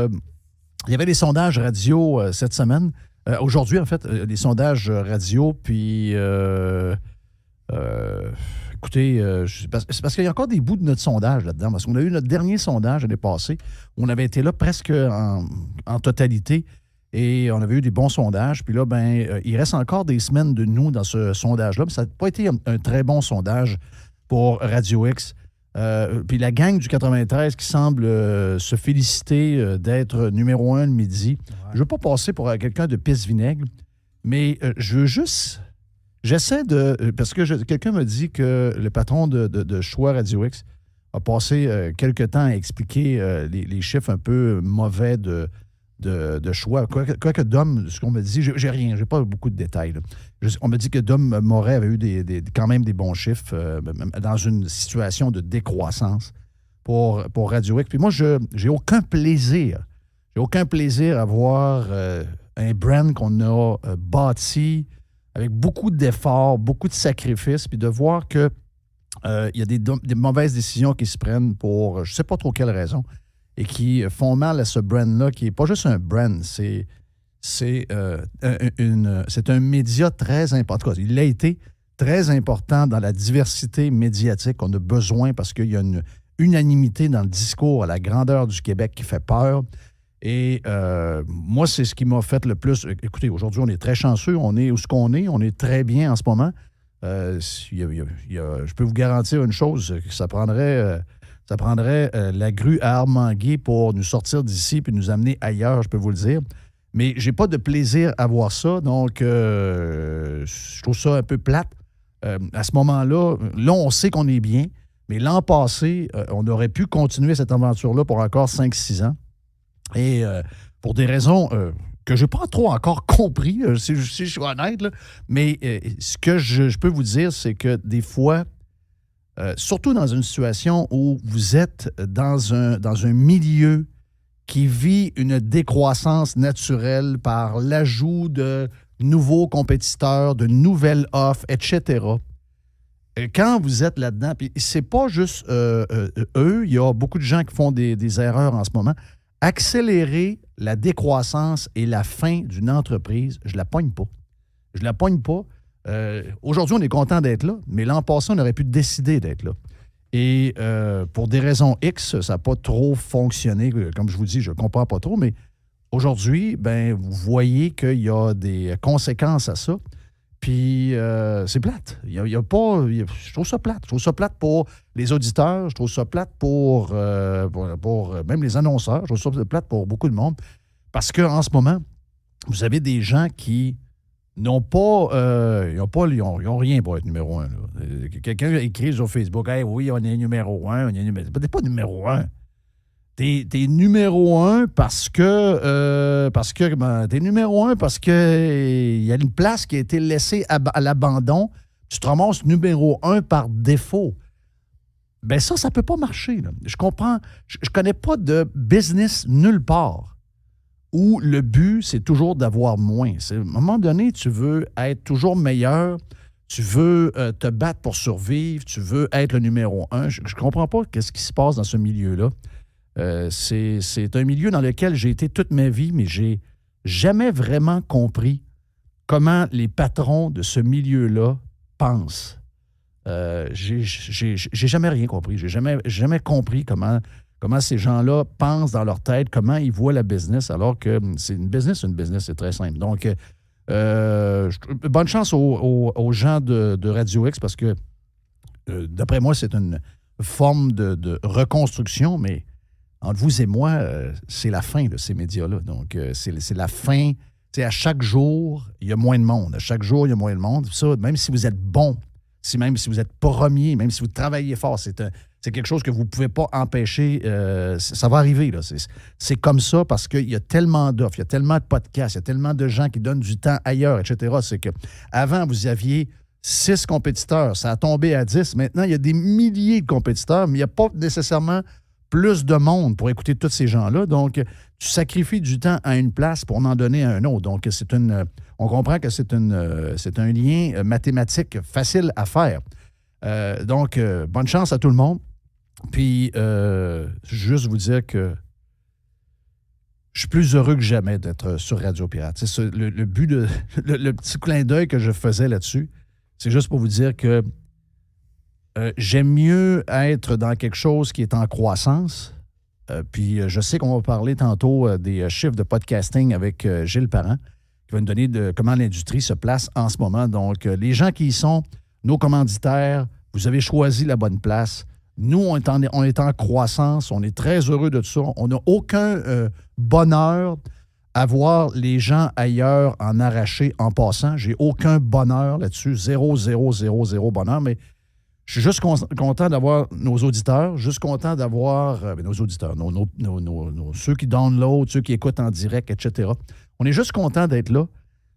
Euh, il y avait des sondages radio euh, cette semaine. Euh, aujourd'hui, en fait, des sondages radio, puis écoutez, c'est parce qu'il y a encore des bouts de notre sondage là-dedans. Parce qu'on a eu notre dernier sondage l'année passée. On avait été là presque en, totalité et on avait eu des bons sondages. Puis là, ben, il reste encore des semaines de nous dans ce sondage-là. Mais ça n'a pas été un, très bon sondage pour Radio X. Euh, puis la gang du 93 qui semble euh, se féliciter euh, d'être numéro un le midi. Je ne veux pas passer pour quelqu'un de pisse vinaigre, mais je veux juste. J'essaie de. Parce que quelqu'un me dit que le patron de, de, Choix Radio X a passé quelques temps à expliquer les, les, chiffres un peu mauvais de, de, choix. quoi que Dom, ce qu'on me dit, j'ai rien, j'ai pas beaucoup de détails. on me dit que Dom Moret avait eu des, quand même des bons chiffres euh, dans une situation de décroissance pour, pour Radio Puis moi, je j'ai aucun plaisir. J'ai aucun plaisir à voir euh, un brand qu'on a euh, bâti avec beaucoup d'efforts, beaucoup de sacrifices, puis de voir que il y a des, mauvaises décisions qui se prennent pour je sais pas trop quelle raison et qui font mal à ce brand-là, qui n'est pas juste un brand, c'est euh, un média très important. Il a été très important dans la diversité médiatique. On a besoin parce qu'il y a une unanimité dans le discours à la grandeur du Québec qui fait peur. Et euh, moi, c'est ce qui m'a fait le plus. Écoutez, aujourd'hui, on est très chanceux. On est où ce qu'on est. On est très bien en ce moment. Euh, je peux vous garantir une chose, que ça prendrait ça prendrait euh, la grue à Armanguay pour nous sortir d'ici puis nous amener ailleurs, je peux vous le dire. Mais j'ai pas de plaisir à voir ça, donc euh, je trouve ça un peu plate. Euh, à ce moment-là, là, on sait qu'on est bien, mais l'an passé, on aurait pu continuer cette aventure-là pour encore 5-6 ans. Et pour des raisons que je n'ai pas trop encore compris, si, je, suis honnête, mais ce que je peux vous dire, c'est que des fois, euh, surtout dans une situation où vous êtes dans un, dans un milieu qui vit une décroissance naturelle par l'ajout de nouveaux compétiteurs, de nouvelles offres, etc. quand vous êtes là-dedans, puis c'est pas juste euh, euh, eux, il y a beaucoup de gens qui font des, erreurs en ce moment. Accélérer la décroissance et la fin d'une entreprise, je la poigne pas. Je la poigne pas euh, aujourd'hui, on est content d'être là, mais l'an passé, on aurait pu décider d'être là. Et euh, pour des raisons X, ça n'a pas trop fonctionné. Euh, comme je vous dis, je ne comprends pas trop, mais aujourd'hui, ben, vous voyez qu'il y a des conséquences à ça. Puis c'est plate. Il a, pas, je trouve ça plate. Je trouve ça plate pour les auditeurs. Je trouve ça plate pour, pour, pour, même les annonceurs. Je trouve ça plate pour beaucoup de monde. Parce qu'en ce moment, vous avez des gens qui n'ont pas, euh, ils n'ont pas. rien pour être numéro un. Euh, quelqu'un écrit sur Facebook oui, on est numéro un, on est numéro. T'es pas numéro un. T'es es numéro un parce que. Euh, parce que. Ben, t'es numéro un parce que il y a une place qui a été laissée à, l'abandon. Tu te ramasses numéro un par défaut. Ben ça, ça peut pas marcher. Je comprends. Je, je connais pas de business nulle part où le but, c'est toujours d'avoir moins. À un moment donné, tu veux être toujours meilleur, tu veux euh, te battre pour survivre, tu veux être le numéro un. Je ne comprends pas ce qui se passe dans ce milieu-là. Euh, c'est un milieu dans lequel j'ai été toute ma vie, mais j'ai jamais vraiment compris comment les patrons de ce milieu-là pensent. Euh, j'ai jamais rien compris. J'ai jamais, jamais compris comment comment ces gens-là pensent dans leur tête, comment ils voient la business, alors que hum, c'est une business, une business, c'est très simple. Donc, euh, euh, bonne chance aux, gens de, Radio X parce que, euh, d'après moi, c'est une forme de, reconstruction, mais entre vous et moi, c'est la fin de ces médias-là. Donc, c'est la fin. C'est à chaque jour, il y a moins de monde. À chaque jour, il y a moins de monde. Ça, même si vous êtes bon, si même si vous êtes premier, même si vous travaillez fort, c'est un c'est quelque chose que vous ne pouvez pas empêcher. Euh, ça va arriver. Là. C'est, comme ça parce qu'il y a tellement d'offres, il y a tellement de podcasts, il y a tellement de gens qui donnent du temps ailleurs, etc. C'est que avant, vous aviez six compétiteurs. Ça a tombé à dix. Maintenant, il y a des milliers de compétiteurs, mais il n'y a pas nécessairement plus de monde pour écouter tous ces gens-là. Donc, tu sacrifies du temps à une place pour en donner à un autre. Donc, c'est une, on comprend que c'est, une, euh, c'est un lien euh, mathématique facile à faire. donc, bonne chance à tout le monde. Puis, euh, juste vous dire que je suis plus heureux que jamais d'être sur Radio Pirate. C'est le, but Le, petit clin d'œil que je faisais là-dessus, c'est juste pour vous dire que euh, j'aime mieux être dans quelque chose qui est en croissance. Euh, puis je sais qu'on va parler tantôt des chiffres de podcasting avec Gilles Parent, qui va nous donner de comment l'industrie se place en ce moment. Donc, les gens qui y sont, nos commanditaires, vous avez choisi la bonne place. Nous, on est, en, croissance, on est très heureux de ça. On n'a aucun euh, bonheur à voir les gens ailleurs en arracher en passant. J'ai aucun bonheur là-dessus. Zéro, zéro, zéro, zéro bonheur. Mais je suis juste content d'avoir nos auditeurs, juste content d'avoir euh, ben, nos auditeurs, ceux qui download, ceux qui écoutent en direct, etc. On est juste content d'être là.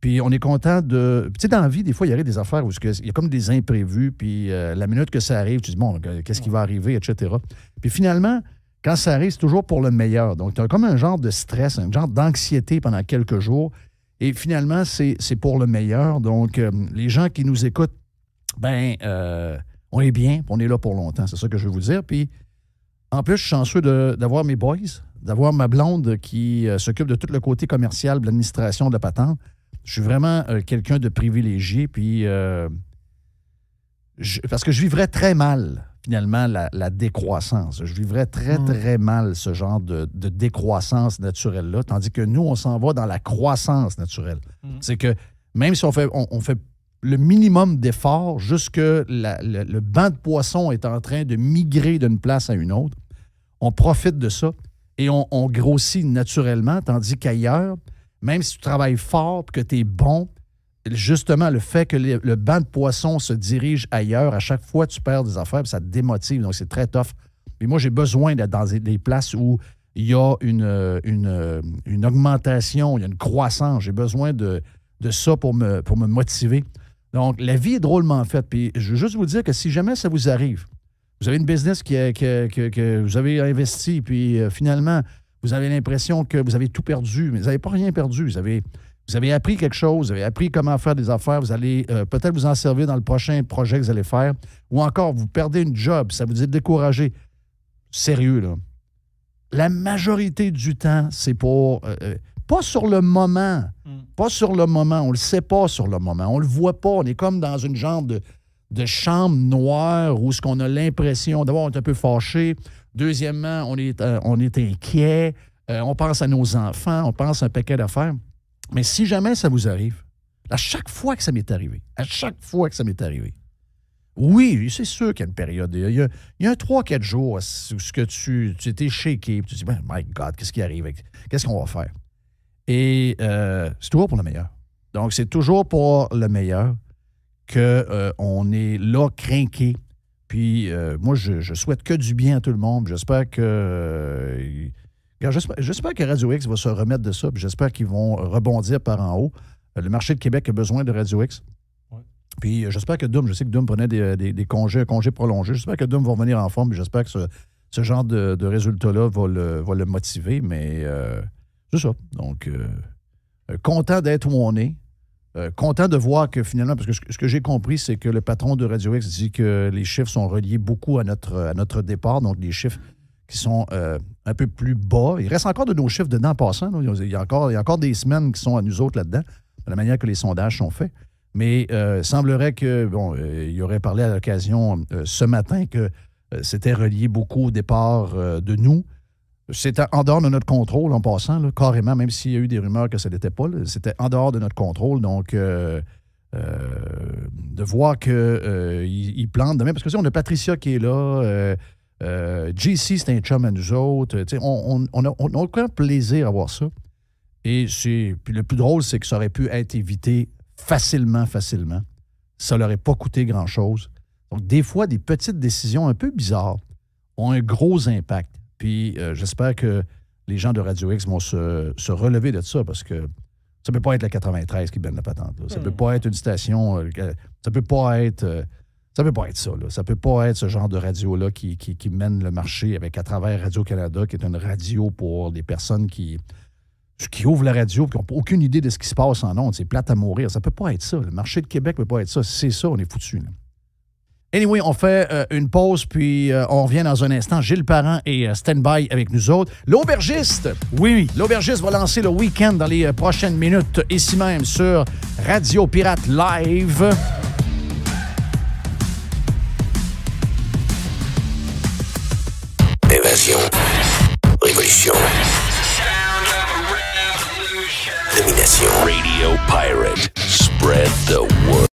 Puis on est content de. Tu sais, dans la vie, des fois, il y a des affaires où il y a comme des imprévus, puis euh, la minute que ça arrive, tu dis, bon, euh, qu'est-ce qui va arriver, etc. Puis finalement, quand ça arrive, c'est toujours pour le meilleur. Donc, tu as comme un genre de stress, un genre d'anxiété pendant quelques jours. Et finalement, c'est pour le meilleur. Donc, euh, les gens qui nous écoutent, ben, on est bien, on est là pour longtemps. C'est ça que je veux vous dire. Puis, en plus, je suis chanceux d'avoir mes boys, d'avoir ma blonde qui s'occupe de tout le côté commercial, de l'administration, de la patente. Je suis vraiment euh, quelqu'un de privilégié, puis euh, parce que je vivrais très mal, finalement, la, décroissance. Je vivrais très, hmm. très mal ce genre de, décroissance naturelle-là, tandis que nous, on s'en va dans la croissance naturelle. Hmm. C'est que même si on fait, on, fait le minimum d'efforts jusque la, le, le, banc de poissons est en train de migrer d'une place à une autre. On profite de ça et on grossit naturellement, tandis qu'ailleurs, même si tu travailles fort que tu es bon, justement, le fait que le, banc de poissons se dirige ailleurs, à chaque fois, tu perds des affaires, ça te démotive. Donc, c'est très tough. Mais moi, j'ai besoin d'être dans des places où il y a euh, euh, une, augmentation, il y a une croissance. J'ai besoin de, de, ça pour me, pour me motiver. Donc, la vie est drôlement faite. Puis, je veux juste vous dire que si jamais ça vous arrive, vous avez une business que, que, que, vous avez investi, puis euh, finalement, vous avez l'impression que vous avez tout perdu, mais vous n'avez pas rien perdu. Vous avez, vous avez appris quelque chose, vous avez appris comment faire des affaires, vous allez euh, peut-être vous en servir dans le prochain projet que vous allez faire, ou encore vous perdez une job, ça vous est découragé. Sérieux, là. La majorité du temps, c'est pour. Euh, euh, pas sur le moment. Mm. Pas sur le moment. On ne le sait pas sur le moment. On ne le voit pas. On est comme dans une genre de de chambre noire où ce qu'on a l'impression, d'avoir un peu fâché, deuxièmement, on est, euh, on inquiet, euh, on pense à nos enfants, on pense à un paquet d'affaires. Mais si jamais ça vous arrive, à chaque fois que ça m'est arrivé, à chaque fois que ça m'est arrivé, oui, c'est sûr qu'il y a une période. Il y a, un 3-4 jours où ce que tu, tu étais shaké, tu dis, ben, my God, qu'est-ce qui arrive? Qu'est-ce qu'on va faire? Et euh, c'est toujours pour le meilleur. Donc, c'est toujours pour le meilleur qu'on euh, est là craqué. Puis euh, moi, je, souhaite que du bien à tout le monde. J'espère que. Euh, j'espère que Radio X va se remettre de ça, j'espère qu'ils vont rebondir par en haut. Le marché de Québec a besoin de Radio X. Puis j'espère que Doom, je sais que Doom prenait des, congés, congés prolongés. J'espère que Doom va revenir en forme, j'espère que ce, genre de, résultat-là va le, motiver. Mais c'est ça. Donc, content d'être où on est. Euh, content de voir que finalement, parce que ce, que j'ai compris, c'est que le patron de Radio X dit que les chiffres sont reliés beaucoup à notre, à notre départ, donc les chiffres qui sont euh, un peu plus bas. Il reste encore de nos chiffres dedans en passant. Il, y a encore, y encore des semaines qui sont à nous autres là-dedans, de la manière que les sondages sont faits. Mais il euh, semblerait que, bon, il aurait parlé à l'occasion ce matin que c'était relié beaucoup au départ de nous. C'était en dehors de notre contrôle en passant, carrément, même s'il y a eu des rumeurs que ça n'était pas. C'était en dehors de notre contrôle. Donc, euh, euh, de voir qu'ils euh, plantent il plante demain. Parce que si on a Patricia qui est là, JC, c'est un chum à nous autres. On, on, on, a, on, a, aucun plaisir à voir ça. Et puis le plus drôle, c'est que ça aurait pu être évité facilement, facilement. Ça leur aurait pas coûté grand-chose. Donc, des fois, des petites décisions un peu bizarres ont un gros impact. Puis euh, j'espère que les gens de Radio X vont se, relever de ça parce que ça ne peut pas être la 93 qui donne la patente. Ça ne peut hmm. pas être une station. Ça euh, ça peut pas être. Euh, ça peut pas être ça. Là. Ça peut pas être ce genre de radio-là qui, mène le marché avec à travers Radio-Canada, qui est une radio pour des personnes qui, qui ouvrent la radio et qui n'ont aucune idée de ce qui se passe en ondes. C'est plate à mourir. Ça ne peut pas être ça. Le marché de Québec ne peut pas être ça. c'est ça, on est foutu. Anyway, on fait euh, une pause, puis euh, on revient dans un instant. Gilles Parent est euh, stand-by avec nous autres. L'aubergiste, oui, l'aubergiste va lancer le week-end dans les prochaines minutes, ici même sur Radio Pirate Live. Évasion. Révolution. Domination. Radio Pirate. Spread the